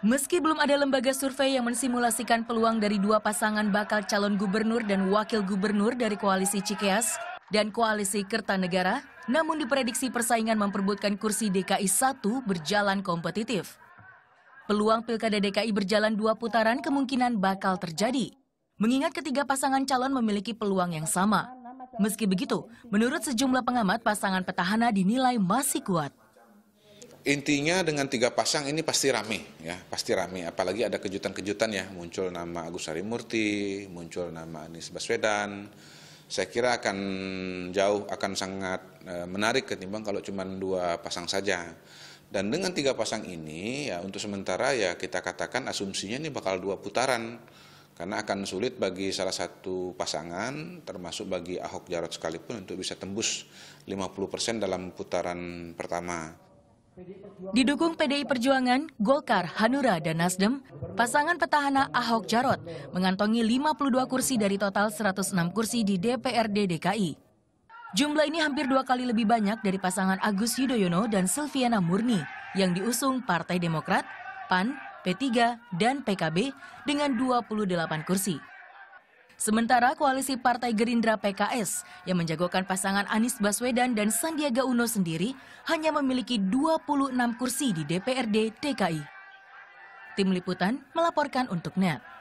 Meski belum ada lembaga survei yang mensimulasikan peluang dari dua pasangan bakal calon gubernur dan wakil gubernur dari koalisi Cikeas dan koalisi Kertanegara, namun diprediksi persaingan memperbutkan kursi DKI 1 berjalan kompetitif. Peluang pilkada DKI berjalan dua putaran kemungkinan bakal terjadi, mengingat ketiga pasangan calon memiliki peluang yang sama. Meski begitu, menurut sejumlah pengamat, pasangan petahana dinilai masih kuat intinya dengan tiga pasang ini pasti rame ya pasti rame apalagi ada kejutan-kejutan ya muncul nama Agus Harimurti muncul nama Anies Baswedan saya kira akan jauh akan sangat e, menarik ketimbang kalau cuma dua pasang saja dan dengan tiga pasang ini ya untuk sementara ya kita katakan asumsinya ini bakal dua putaran karena akan sulit bagi salah satu pasangan termasuk bagi Ahok Jarot sekalipun untuk bisa tembus 50% dalam putaran pertama. Didukung PDI Perjuangan, Golkar, Hanura, dan Nasdem, pasangan petahana Ahok Jarot mengantongi 52 kursi dari total 106 kursi di DPRD DKI. Jumlah ini hampir dua kali lebih banyak dari pasangan Agus Yudhoyono dan Silviana Murni yang diusung Partai Demokrat, PAN, P3, dan PKB dengan 28 kursi. Sementara koalisi Partai Gerindra PKS yang menjagokan pasangan Anies Baswedan dan Sandiaga Uno sendiri hanya memiliki 26 kursi di DPRD DKI. Tim Liputan melaporkan untuk NET.